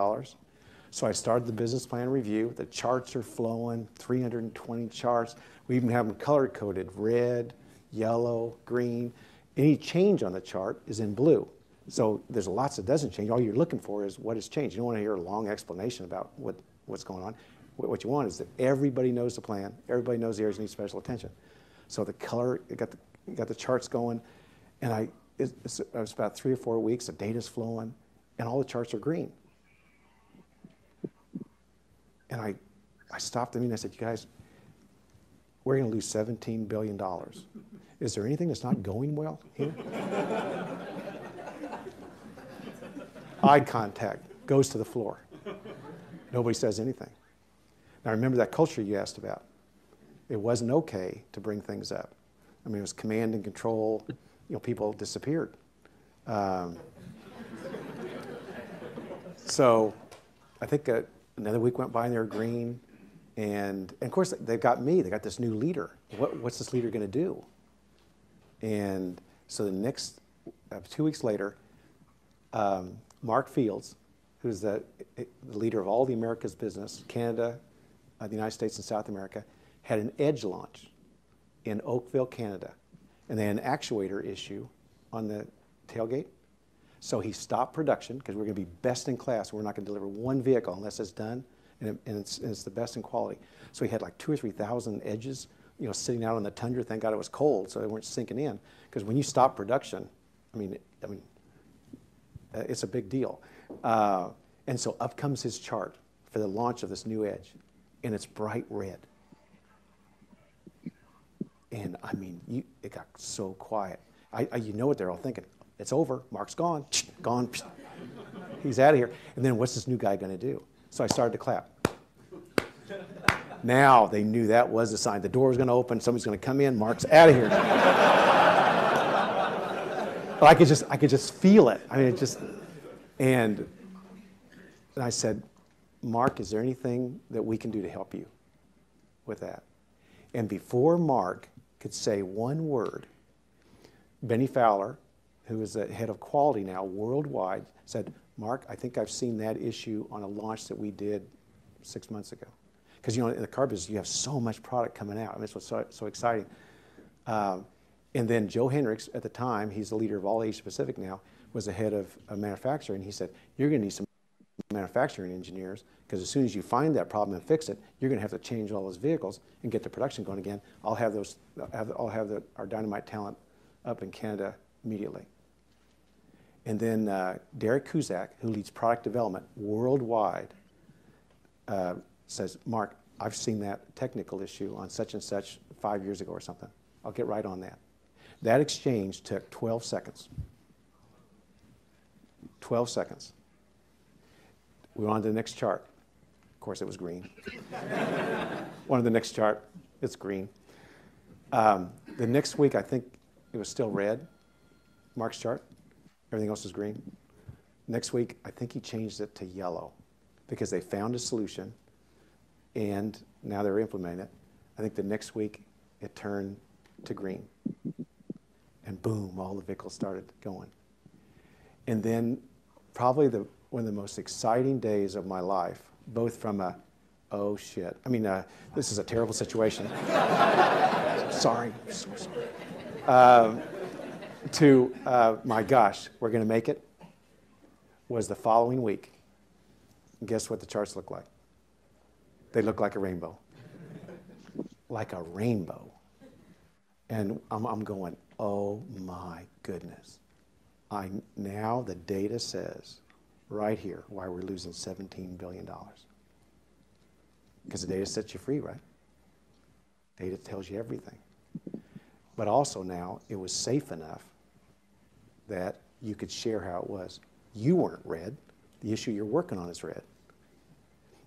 So I started the business plan review. The charts are flowing, 320 charts. We even have them color coded red, yellow, green. Any change on the chart is in blue. So there's lots that doesn't change. All you're looking for is what has changed. You don't want to hear a long explanation about what, what's going on. What you want is that everybody knows the plan, everybody knows the areas need special attention. So the color, it got the got the charts going, and I it's, it's, about three or four weeks. The data's flowing, and all the charts are green. And I, I stopped them and I said, "You guys, we're going to lose 17 billion dollars. Is there anything that's not going well here?" *laughs* Eye contact goes to the floor. Nobody says anything. Now remember that culture you asked about. It wasn't okay to bring things up. I mean, it was command and control. You know, people disappeared. Um, so I think a, uh, another week went by and they were green. And, and, of course, they've got me. They got this new leader. What, what's this leader going to do? And so the next, uh, two weeks later, um, Mark Fields, who's the, eh, the, leader of all the Americas business, Canada, uh, the United States, and South America, had an edge launch in Oakville, Canada, and they had an actuator issue on the tailgate. So he stopped production because we're going to be best in class. We're not going to deliver one vehicle unless it's done and, it, and, it's, and, it's, the best in quality. So he had like two or 3,000 edges, you know, sitting out on the tundra. Thank God it was cold so they weren't sinking in because when you stop production, I mean, I mean, uh, it's a big deal. Uh, and so up comes his chart for the launch of this new edge and it's bright red. And I mean, you, it got so quiet. I, I, you know what they're all thinking. It's over. Mark's gone. gone. He's out of here. And then what's this new guy going to do? So I started to clap. now they knew that was the sign. The door was going to open. Somebody's going to come in. Mark's out of here. but I could just, I could just feel it. I mean, it just, and, and I said, Mark, is there anything that we can do to help you with that? And before Mark could say one word, Benny Fowler, who is the head of quality now worldwide, said, Mark, I think I've seen that issue on a launch that we did six months ago. Because, you know, in the car business, you have so much product coming out. I mean, it's so, so exciting. Um, and then Joe Hendricks, at the time, he's the leader of all Asia Pacific now, was the head of a manufacturer, and he said, you're going to need some manufacturing engineers, because as soon as you find that problem and fix it, you're going to have to change all those vehicles and get the production going again. I'll have those, I'll have the, our dynamite talent up in Canada immediately. And then uh, Derek Kuzak, who leads product development worldwide, uh, says, Mark, I've seen that technical issue on such and such five years ago or something. I'll get right on that. That exchange took 12 seconds. 12 seconds. We were on to the next chart. Of course, it was green. *laughs* One of the next chart, it's green. Um, the next week, I think it was still red, Mark's chart. Everything else was green. Next week, I think he changed it to yellow because they found a solution and now they're implementing it. I think the next week it turned to green. And boom, all the vehicles started going. And then probably the one of the most exciting days of my life, both from a, oh shit, I mean, uh, this is a terrible situation. sorry, *laughs* so sorry. Um, to, uh, my gosh, we're going to make it, was the following week. guess what the charts look like? They look like a rainbow. like a rainbow. And I'm, I'm going, oh my goodness. I now the data says right here why we're losing $17 billion. Because the data sets you free, right? Data tells you everything. But also now it was safe enough that you could share how it was. You weren't red. The issue you're working on is read.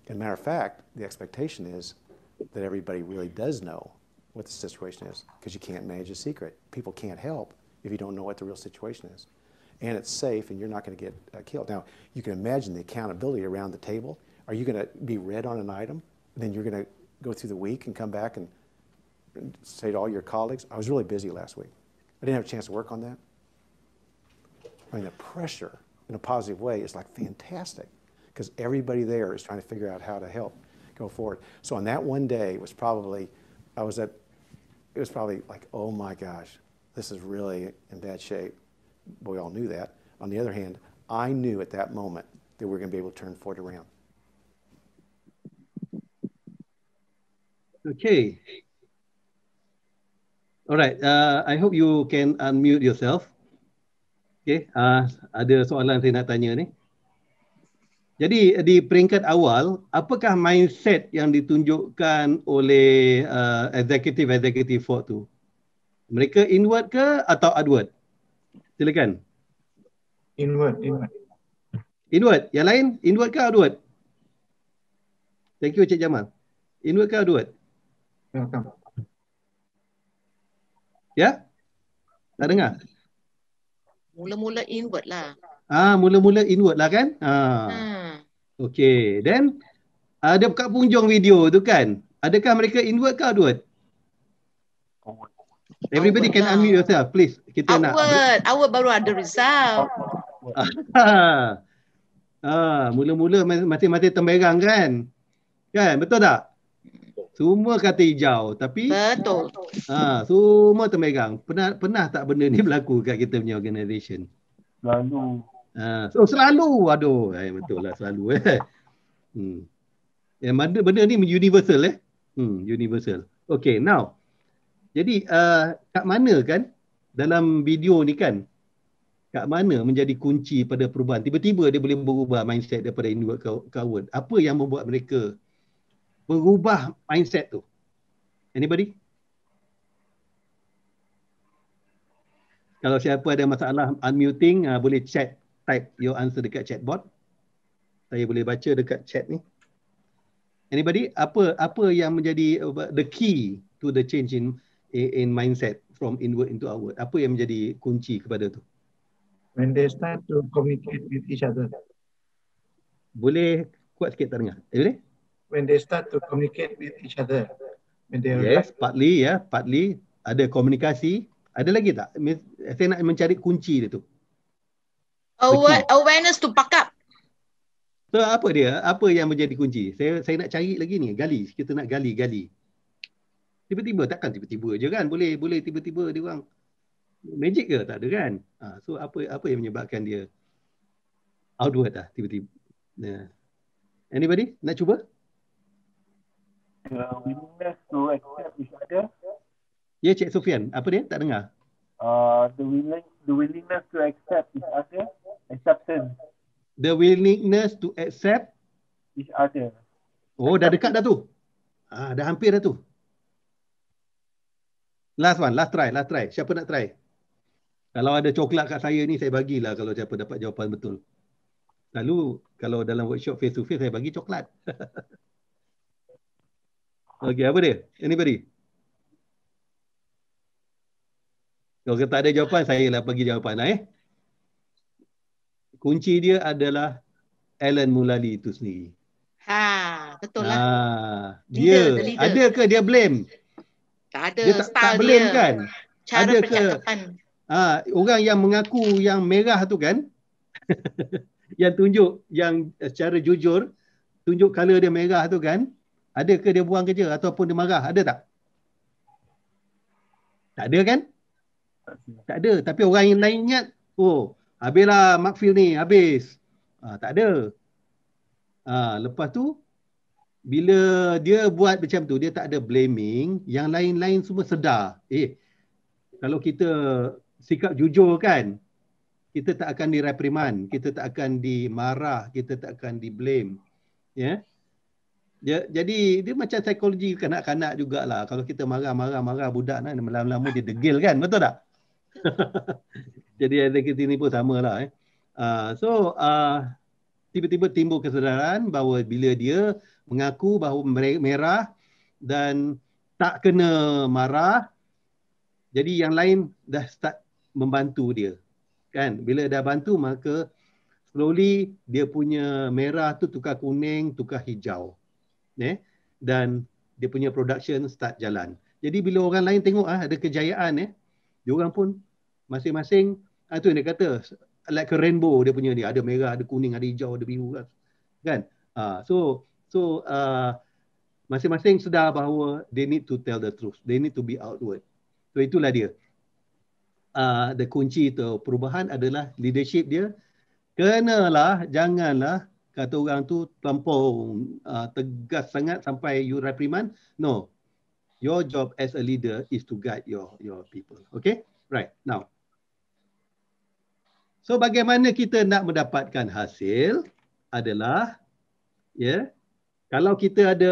a matter of fact, the expectation is that everybody really does know what the situation is because you can't manage a secret. People can't help if you don't know what the real situation is and it's safe, and you're not going to get uh, killed. Now, you can imagine the accountability around the table. Are you going to be red on an item? Then you're going to go through the week and come back and say to all your colleagues, I was really busy last week. I didn't have a chance to work on that. I mean, the pressure in a positive way is like fantastic because everybody there is trying to figure out how to help go forward. So on that one day, it was probably, I was at, it was probably like, oh my gosh, this is really in bad shape. we all knew that. On the other hand, I knew at that moment that we were going to be able to turn Ford around. Okay. All right. Uh, I hope you can unmute yourself. Okay. Uh, ada soalan saya nak tanya ni. Jadi eh, di peringkat awal, apakah mindset yang ditunjukkan oleh uh, executive executive Ford tu? Mereka inward ke atau outward? Silakan. Inward, inward. Inward. Yang lain inward ke outward? Thank you Cik Jamal. Inward ke outward? Ya. Yeah? Tak ya? dengar? Mula-mula inward lah. Ah, mula-mula inward lah kan? Ah. Ha. Hmm. Okay, then ada dekat punjung video tu kan? Adakah mereka inward ke outward? Outward. Everybody can lah. unmute yourself, please. Kita Awad. nak. Awad, Awad baru ada result. *laughs* ah, mula-mula masih-masih temberang kan? Kan, betul tak? Semua kata hijau tapi Betul. Ah, semua temerang. Pernah pernah tak benda ni *laughs* berlaku kat kita punya organisation? Selalu. Ah, oh, selalu. Aduh, eh, betul lah selalu eh. Hmm. Yang eh, benda, benda ni universal leh. Hmm, universal. Okay, now. Jadi uh, kat mana kan dalam video ni kan kat mana menjadi kunci pada perubahan tiba-tiba dia boleh berubah mindset daripada inward ke outward apa yang membuat mereka berubah mindset tu anybody kalau siapa ada masalah unmuting uh, boleh chat type your answer dekat chatbot saya boleh baca dekat chat ni anybody apa apa yang menjadi uh, the key to the change in in, in mindset from inward into outward? Apa yang menjadi kunci kepada tu? When they start to communicate with each other. Boleh kuat sikit tak dengar? Eh, boleh? When they start to communicate with each other. When they yes, partly ya. Yeah, partly ada komunikasi. Ada lagi tak? Saya nak mencari kunci dia tu. Aware, awareness to pack up. So apa dia? Apa yang menjadi kunci? Saya saya nak cari lagi ni. Gali. Kita nak gali-gali. Tiba-tiba takkan tiba-tiba je kan boleh boleh tiba-tiba dia orang magic ke tak ada kan? Ha, so apa apa yang menyebabkan dia outward dah tiba-tiba. Yeah. Anybody nak cuba? Ya, yeah, Cik Sofian, Apa dia? Tak dengar. Uh, the, willing, the willingness to accept is other. Acceptance. The willingness to accept is other. Oh, dah dekat dah tu. Ah, dah hampir dah tu. Last one, last try, last try. Siapa nak try? Kalau ada coklat kat saya ni, saya bagilah kalau siapa dapat jawapan betul. Lalu, kalau dalam workshop face to face, saya bagi coklat. *laughs* okay, apa dia? Anybody? Kalau kita ada jawapan, saya lah bagi jawapan lah eh. Kunci dia adalah Alan Mulali itu sendiri. Ha, betul lah. Ha, dia, ada ke dia blame? Tak ada dia tak, style tak dia. kan? Cara ada ke uh, orang yang mengaku yang merah tu kan? *laughs* yang tunjuk yang eh, secara jujur tunjuk color dia merah tu kan? Ada ke dia buang kerja ataupun dia marah? Ada tak? Tak ada kan? Tak ada. Tapi orang yang lain ingat, oh, habislah Makfil ni, habis. Ha, tak ada. Ha, lepas tu, bila dia buat macam tu dia tak ada blaming yang lain-lain semua sedar eh kalau kita sikap jujur kan kita tak akan direpriman, kita tak akan dimarah kita tak akan diblame ya yeah? Ya, jadi dia macam psikologi kanak-kanak jugalah. Kalau kita marah-marah-marah budak kan, lama-lama dia degil kan, betul tak? *laughs* jadi ada kita ni pun samalah eh. Uh, so uh, tiba-tiba timbul kesedaran bahawa bila dia mengaku bahawa merah dan tak kena marah. Jadi yang lain dah start membantu dia. Kan? Bila dah bantu maka slowly dia punya merah tu tukar kuning, tukar hijau. ne? Eh? Dan dia punya production start jalan. Jadi bila orang lain tengok ah ada kejayaan eh, dia orang pun masing-masing ah tu yang dia kata like a rainbow dia punya dia ada merah, ada kuning, ada hijau, ada biru kan. Kan? Ah so So uh, masing-masing sedar bahawa they need to tell the truth. They need to be outward. So itulah dia. Uh, the kunci to perubahan adalah leadership dia. Kenalah, janganlah kata orang tu terlampau uh, tegas sangat sampai you reprimand. No. Your job as a leader is to guide your your people. Okay? Right. Now. So bagaimana kita nak mendapatkan hasil adalah ya yeah, kalau kita ada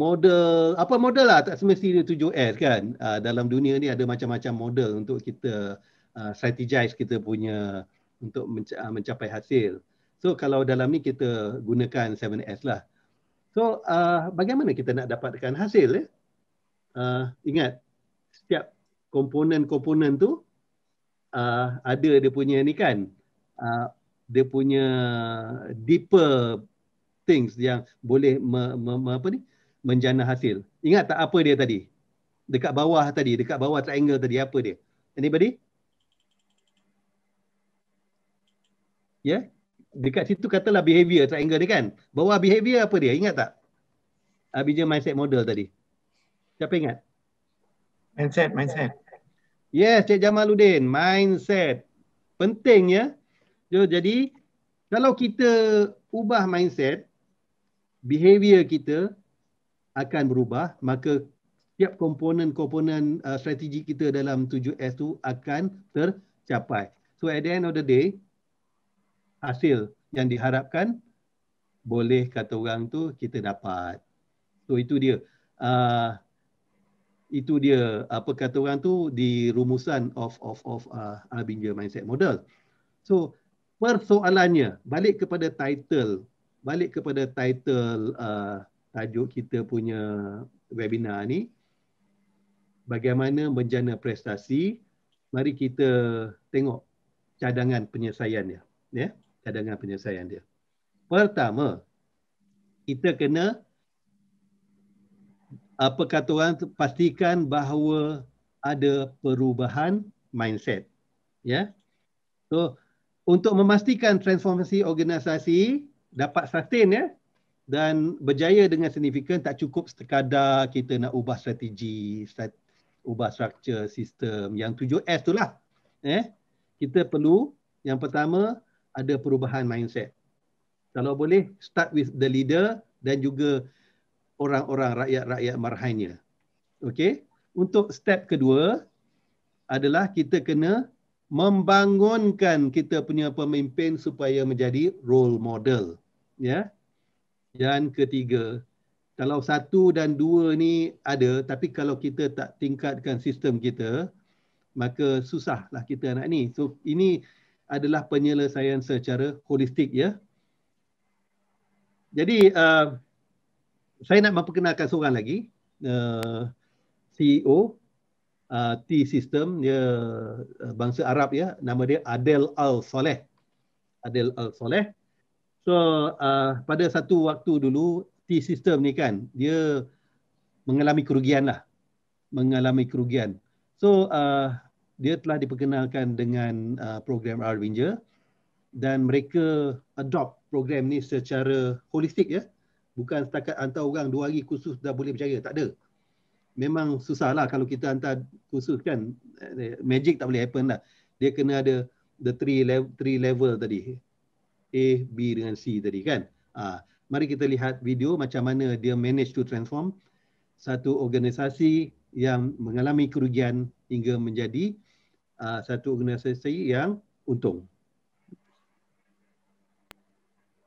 model apa model lah tak semestinya 7S kan uh, dalam dunia ni ada macam-macam model untuk kita uh, strategize kita punya untuk menca- ah, mencapai hasil so kalau dalam ni kita gunakan 7S lah so uh, bagaimana kita nak dapatkan hasil eh uh, ingat setiap komponen-komponen tu uh, ada dia punya ni kan uh, dia punya deeper things yang boleh me, me, me, apa ni menjana hasil. Ingat tak apa dia tadi? Dekat bawah tadi, dekat bawah triangle tadi apa dia? Anybody? Ya? Yeah? Dekat situ katalah behavior triangle ni kan. Bawah behavior apa dia? Ingat tak? Abijah mindset model tadi. Siapa ingat? Mindset, mindset. Yes, Cik Jamaluddin. Mindset. Penting ya. Jadi, kalau kita ubah mindset, behavior kita akan berubah maka setiap komponen-komponen uh, strategi kita dalam 7S tu akan tercapai. So at the end of the day hasil yang diharapkan boleh kata orang tu kita dapat. So itu dia uh, itu dia apa kata orang tu di rumusan of of of uh, Arbinger mindset model. So persoalannya balik kepada title balik kepada title uh, tajuk kita punya webinar ni bagaimana menjana prestasi mari kita tengok cadangan penyelesaian dia ya cadangan penyelesaian dia pertama kita kena apa kata orang pastikan bahawa ada perubahan mindset ya so untuk memastikan transformasi organisasi dapat sustain ya dan berjaya dengan signifikan tak cukup sekadar kita nak ubah strategi strat, ubah struktur sistem yang 7S itulah eh ya. kita perlu yang pertama ada perubahan mindset kalau boleh start with the leader dan juga orang-orang rakyat-rakyat marhainya okey untuk step kedua adalah kita kena membangunkan kita punya pemimpin supaya menjadi role model ya. Dan ketiga, kalau satu dan dua ni ada tapi kalau kita tak tingkatkan sistem kita, maka susahlah kita nak ni. So ini adalah penyelesaian secara holistik ya. Jadi uh, saya nak memperkenalkan seorang lagi uh, CEO uh, T System dia uh, bangsa Arab ya nama dia Adel Al Soleh. Adel Al Soleh. So uh, pada satu waktu dulu T-System ni kan dia mengalami kerugian lah. Mengalami kerugian. So uh, dia telah diperkenalkan dengan uh, program Arvinger dan mereka adopt program ni secara holistik ya. Bukan setakat hantar orang dua hari khusus dah boleh berjaya. Tak ada. Memang lah kalau kita hantar khusus kan. Eh, magic tak boleh happen lah. Dia kena ada the three level, three level tadi. A, B dengan C tadi kan. Uh, mari kita lihat video macam mana dia manage to transform satu organisasi yang mengalami kerugian hingga menjadi uh, satu organisasi yang untung.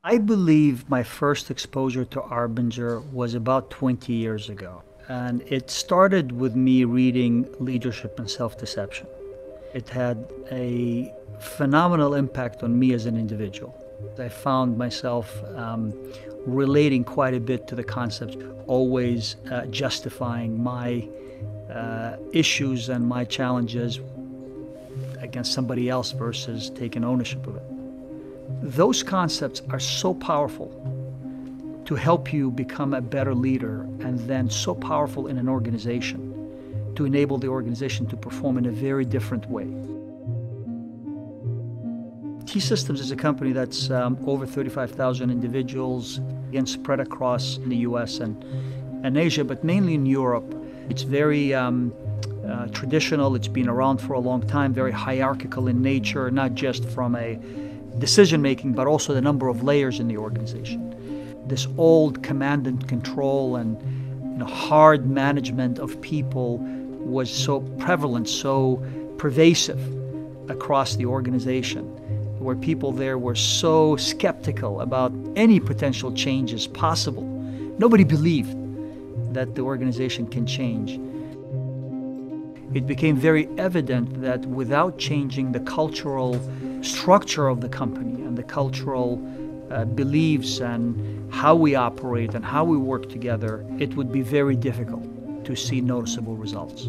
I believe my first exposure to Arbinger was about 20 years ago. And it started with me reading Leadership and Self-Deception. It had a phenomenal impact on me as an individual. I found myself um, relating quite a bit to the concepts, always uh, justifying my uh, issues and my challenges against somebody else versus taking ownership of it. Those concepts are so powerful to help you become a better leader and then so powerful in an organization to enable the organization to perform in a very different way. Key Systems is a company that's um, over 35,000 individuals and spread across the US and, and Asia, but mainly in Europe. It's very um, uh, traditional, it's been around for a long time, very hierarchical in nature, not just from a decision making, but also the number of layers in the organization. This old command and control and you know, hard management of people was so prevalent, so pervasive across the organization where people there were so skeptical about any potential changes possible. Nobody believed that the organization can change. It became very evident that without changing the cultural structure of the company and the cultural uh, beliefs and how we operate and how we work together, it would be very difficult to see noticeable results.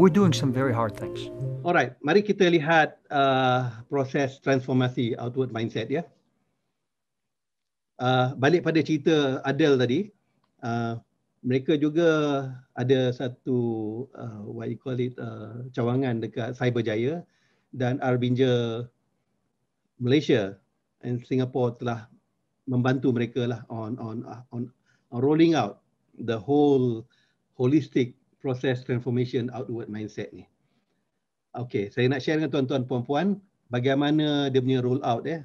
We're doing some very hard things. Alright, mari kita lihat uh, proses transformasi outward mindset ya. Uh, balik pada cerita Adel tadi, uh, mereka juga ada satu uh, what you call it uh, cawangan dekat Cyberjaya dan Arbinja Malaysia and Singapore telah membantu mereka lah on on on, on rolling out the whole holistic process transformation outward mindset ni. Okay, saya nak share dengan tuan-tuan puan-puan bagaimana dia punya roll out ya. Eh.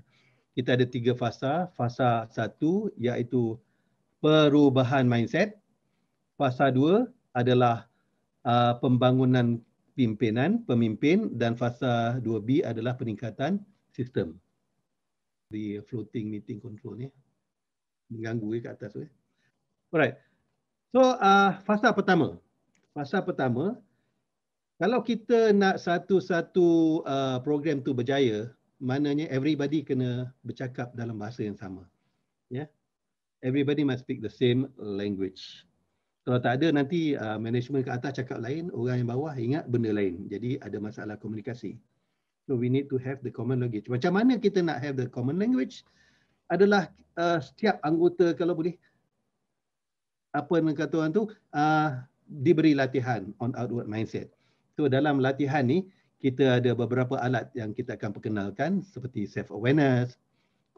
Kita ada tiga fasa. Fasa satu iaitu perubahan mindset. Fasa dua adalah uh, pembangunan pimpinan, pemimpin dan fasa 2B adalah peningkatan sistem. Di floating meeting control ni. Mengganggu eh, ke atas tu. Eh. Alright. So uh, fasa pertama. Fasa pertama kalau kita nak satu-satu uh, program tu berjaya, maknanya everybody kena bercakap dalam bahasa yang sama. Ya. Yeah? Everybody must speak the same language. Kalau tak ada nanti uh, management ke atas cakap lain, orang yang bawah ingat benda lain. Jadi ada masalah komunikasi. So we need to have the common language. Macam mana kita nak have the common language? Adalah uh, setiap anggota kalau boleh apa yang kata orang tu uh, diberi latihan on outward mindset. So dalam latihan ni kita ada beberapa alat yang kita akan perkenalkan seperti self awareness,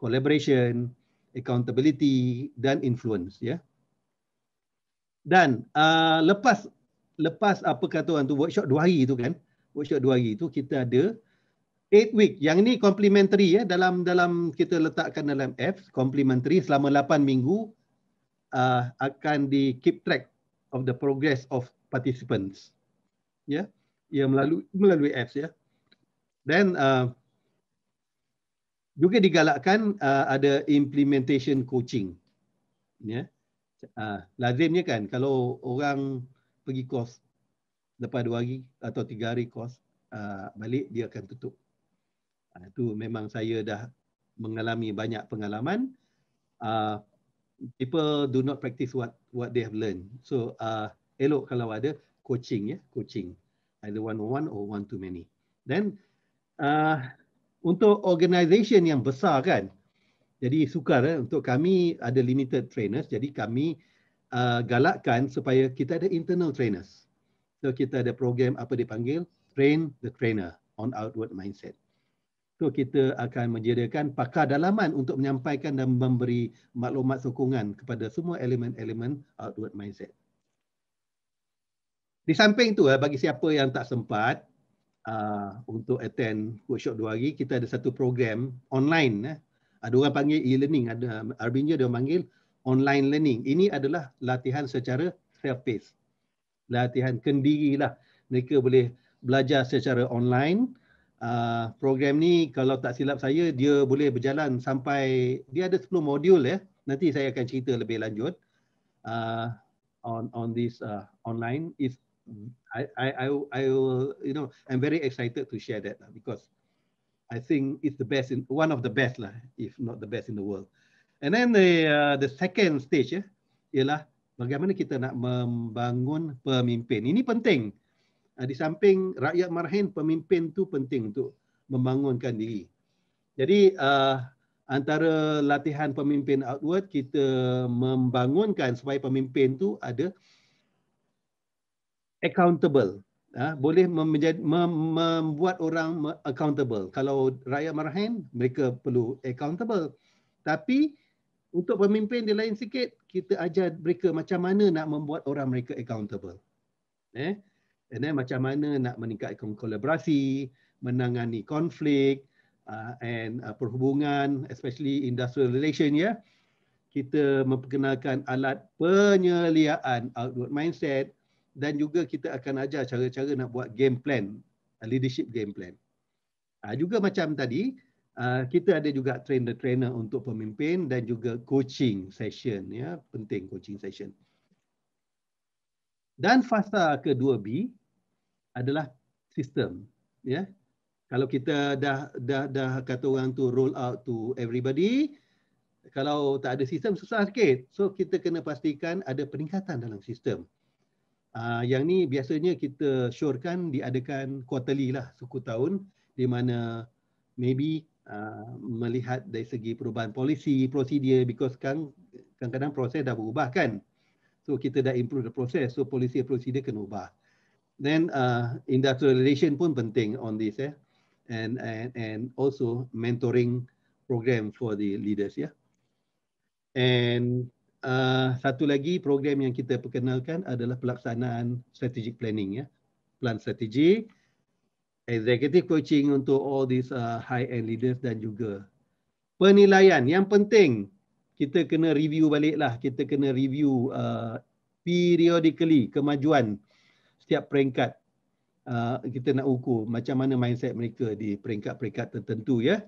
collaboration, accountability dan influence ya. Dan uh, lepas lepas apa kata orang tu workshop 2 hari tu kan, workshop 2 hari tu kita ada 8 week. Yang ni complimentary ya dalam dalam kita letakkan dalam app complimentary selama 8 minggu uh, akan di keep track of the progress of participants. Ya. Yeah ia ya, melalui melalui apps ya. Dan uh, juga digalakkan uh, ada implementation coaching. Ya. Yeah. Uh, lazimnya kan kalau orang pergi kos lepas dua hari atau tiga hari kos uh, balik dia akan tutup. Uh, itu memang saya dah mengalami banyak pengalaman uh, people do not practice what what they have learned. So uh, elok kalau ada coaching ya, yeah? coaching either one on one or one to many. Then uh, untuk organisasi yang besar kan, jadi sukar eh, untuk kami ada limited trainers. Jadi kami uh, galakkan supaya kita ada internal trainers. So kita ada program apa dipanggil train the trainer on outward mindset. So kita akan menjadikan pakar dalaman untuk menyampaikan dan memberi maklumat sokongan kepada semua elemen-elemen outward mindset. Di samping tu eh, bagi siapa yang tak sempat ah, untuk attend workshop dua hari, kita ada satu program online. Eh. Ada orang panggil e-learning, ada Arbinger dia panggil online learning. Ini adalah latihan secara self-paced. Latihan kendirilah. Mereka boleh belajar secara online. Ah, program ni kalau tak silap saya dia boleh berjalan sampai dia ada 10 modul ya. Nanti saya akan cerita lebih lanjut. Uh, on on this uh, online is I, I, I will, you know, I'm very excited to share that lah, because I think it's the best, in, one of the best, lah, if not the best in the world. And then the, uh, the second stage eh, ialah bagaimana kita nak membangun pemimpin. Ini penting. Ah, di samping rakyat marhin, pemimpin tu penting untuk membangunkan diri. Jadi uh, antara latihan pemimpin outward, kita membangunkan supaya pemimpin tu ada accountable ha, boleh menjadi, membuat orang accountable kalau rakyat marahin mereka perlu accountable tapi untuk pemimpin dia lain sikit kita ajar mereka macam mana nak membuat orang mereka accountable eh and then macam mana nak meningkatkan kolaborasi menangani konflik uh, and uh, perhubungan especially industrial relation ya yeah? kita memperkenalkan alat penyeliaan outward mindset dan juga kita akan ajar cara-cara nak buat game plan, uh, leadership game plan. Uh, juga macam tadi, uh, kita ada juga trainer-trainer untuk pemimpin dan juga coaching session. ya Penting coaching session. Dan fasa kedua b adalah sistem. ya Kalau kita dah, dah, dah kata orang tu roll out to everybody, kalau tak ada sistem, susah sikit. So kita kena pastikan ada peningkatan dalam Sistem. Uh, yang ni biasanya kita syorkan diadakan quarterly lah suku tahun di mana maybe uh, melihat dari segi perubahan polisi, prosedur because sekarang kadang-kadang proses dah berubah kan. So kita dah improve the process. So polisi prosedur kena ubah. Then uh, industrial relation pun penting on this eh. And and and also mentoring program for the leaders ya. Yeah? And uh, satu lagi program yang kita perkenalkan adalah pelaksanaan strategic planning ya plan strategi executive coaching untuk all these uh, high end leaders dan juga penilaian yang penting kita kena review baliklah kita kena review uh, periodically kemajuan setiap peringkat Uh, kita nak ukur macam mana mindset mereka di peringkat-peringkat tertentu ya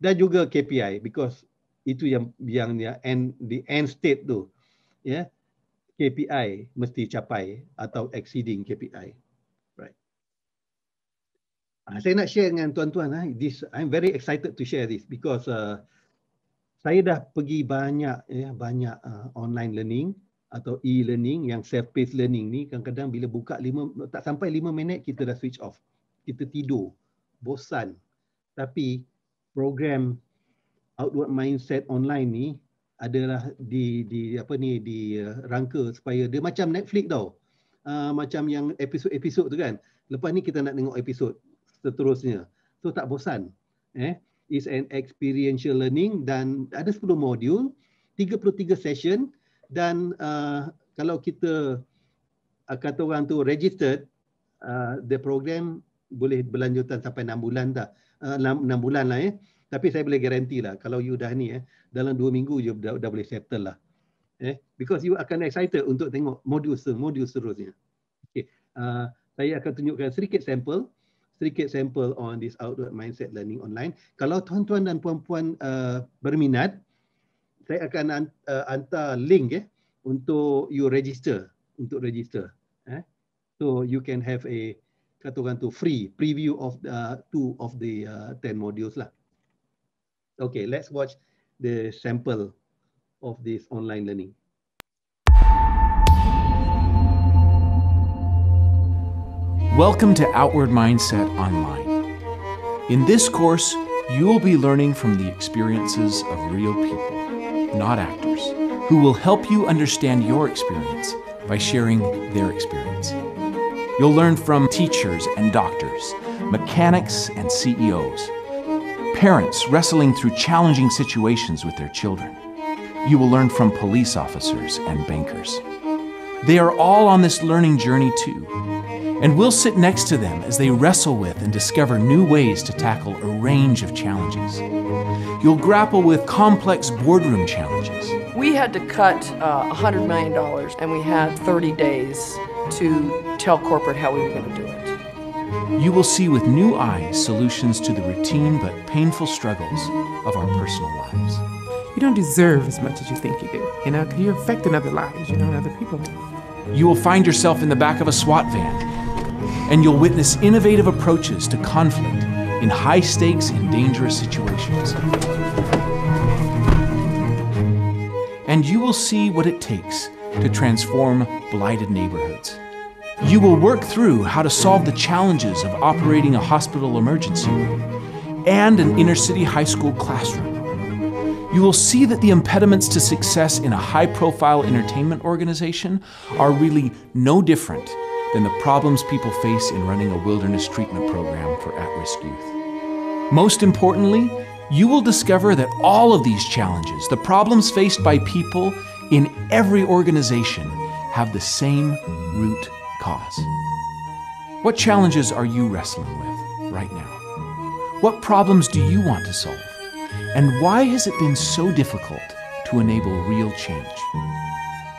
dan juga KPI because itu yang yang dia end the end state tu ya yeah? KPI mesti capai atau exceeding KPI right ah, saya nak share dengan tuan-tuan ah this I'm very excited to share this because uh, saya dah pergi banyak ya yeah, banyak uh, online learning atau e-learning yang self-paced learning ni kadang-kadang bila buka 5 tak sampai 5 minit kita dah switch off kita tidur bosan tapi program outward mindset online ni adalah di di apa ni di uh, rangka supaya dia macam Netflix tau. Uh, macam yang episod-episod tu kan. Lepas ni kita nak tengok episod seterusnya. So tak bosan. Eh, is an experiential learning dan ada 10 modul, 33 session dan uh, kalau kita uh, kata orang tu registered uh, the program boleh berlanjutan sampai 6 bulan dah. Uh, 6, 6 bulan lah Eh. Tapi saya boleh garanti lah kalau you dah ni eh, dalam dua minggu you dah, dah boleh settle lah. Eh, because you akan excited untuk tengok modul se modul seterusnya. Okay. Uh, saya akan tunjukkan sedikit sampel sedikit sampel on this outward mindset learning online. Kalau tuan-tuan dan puan-puan uh, berminat, saya akan uh, hantar uh, link eh, untuk you register untuk register. Eh. So you can have a katakan tu free preview of the uh, two of the uh, ten modules lah. Okay, let's watch the sample of this online learning. Welcome to Outward Mindset Online. In this course, you will be learning from the experiences of real people, not actors, who will help you understand your experience by sharing their experience. You'll learn from teachers and doctors, mechanics and CEOs, parents wrestling through challenging situations with their children. You will learn from police officers and bankers. They are all on this learning journey too, and we'll sit next to them as they wrestle with and discover new ways to tackle a range of challenges. You'll grapple with complex boardroom challenges. We had to cut uh, $100 million and we had 30 days to tell corporate how we were going to do it you will see with new eyes solutions to the routine but painful struggles of our personal lives. You don't deserve as much as you think you do, you know, because you're affecting other lives, you know, and other people. You will find yourself in the back of a SWAT van, and you'll witness innovative approaches to conflict in high stakes and dangerous situations. And you will see what it takes to transform blighted neighborhoods. You will work through how to solve the challenges of operating a hospital emergency and an inner city high school classroom. You will see that the impediments to success in a high profile entertainment organization are really no different than the problems people face in running a wilderness treatment program for at risk youth. Most importantly, you will discover that all of these challenges, the problems faced by people in every organization, have the same root cause. What challenges are you wrestling with right now? What problems do you want to solve? And why has it been so difficult to enable real change?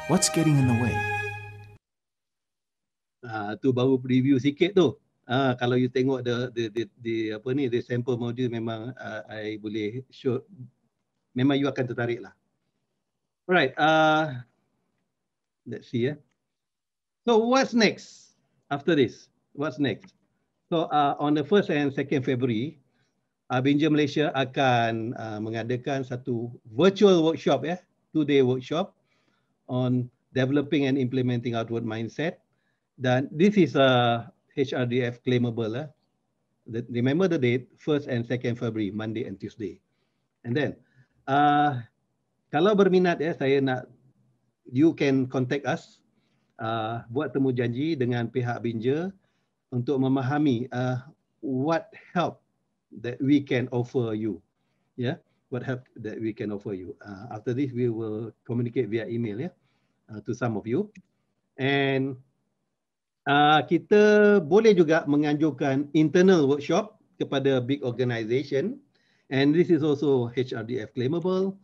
What's getting in the way? Ah, uh, tu baru preview sikit tu. Ah, kalau you tengok the the the, the apa ni the sample module memang uh, I boleh show memang you akan tertarik lah. Alright, uh, let's see eh. So what's next after this? What's next? So uh, on the 1st and 2nd February, uh, Binjai Malaysia akan uh, mengadakan satu virtual workshop, yeah, two-day workshop on developing and implementing outward mindset. Dan this is a HRDF claimable. Eh? The, remember the date, 1st and 2nd February, Monday and Tuesday. And then, uh, kalau berminat, yeah, saya nak, you can contact us uh, buat temu janji dengan pihak binja untuk memahami uh, what help that we can offer you. Ya, yeah, what help that we can offer you. Uh, after this, we will communicate via email ya yeah? uh, to some of you. And uh, kita boleh juga menganjurkan internal workshop kepada big organisation. And this is also HRDF claimable.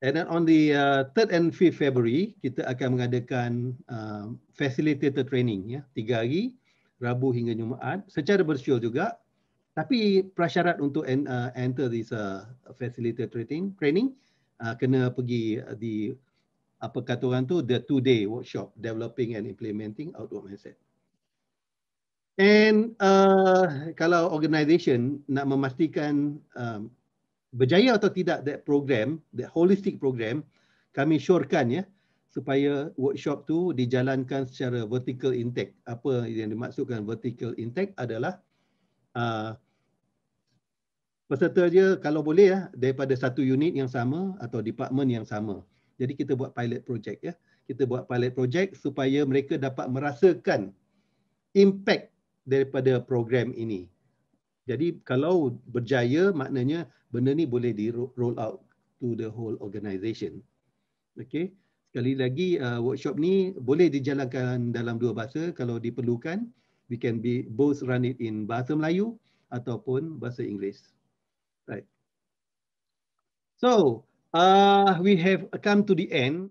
And then on the uh, 3rd and 5th February, kita akan mengadakan uh, facilitator training. ya, Tiga hari, Rabu hingga Jumaat. Secara bersyul juga. Tapi prasyarat untuk en, uh, enter this uh, facilitator training, training uh, kena pergi uh, di, apa kata orang tu, the two-day workshop, developing and implementing outdoor mindset. And uh, kalau organisation nak memastikan um, berjaya atau tidak that program, that holistic program, kami syorkan ya supaya workshop tu dijalankan secara vertical intake. Apa yang dimaksudkan vertical intake adalah uh, peserta dia kalau boleh ya daripada satu unit yang sama atau department yang sama. Jadi kita buat pilot project ya. Kita buat pilot project supaya mereka dapat merasakan impact daripada program ini. Jadi kalau berjaya maknanya benda ni boleh di roll out to the whole organisation. Okay. Sekali lagi uh, workshop ni boleh dijalankan dalam dua bahasa kalau diperlukan. We can be both run it in bahasa Melayu ataupun bahasa Inggeris. Right. So, uh, we have come to the end.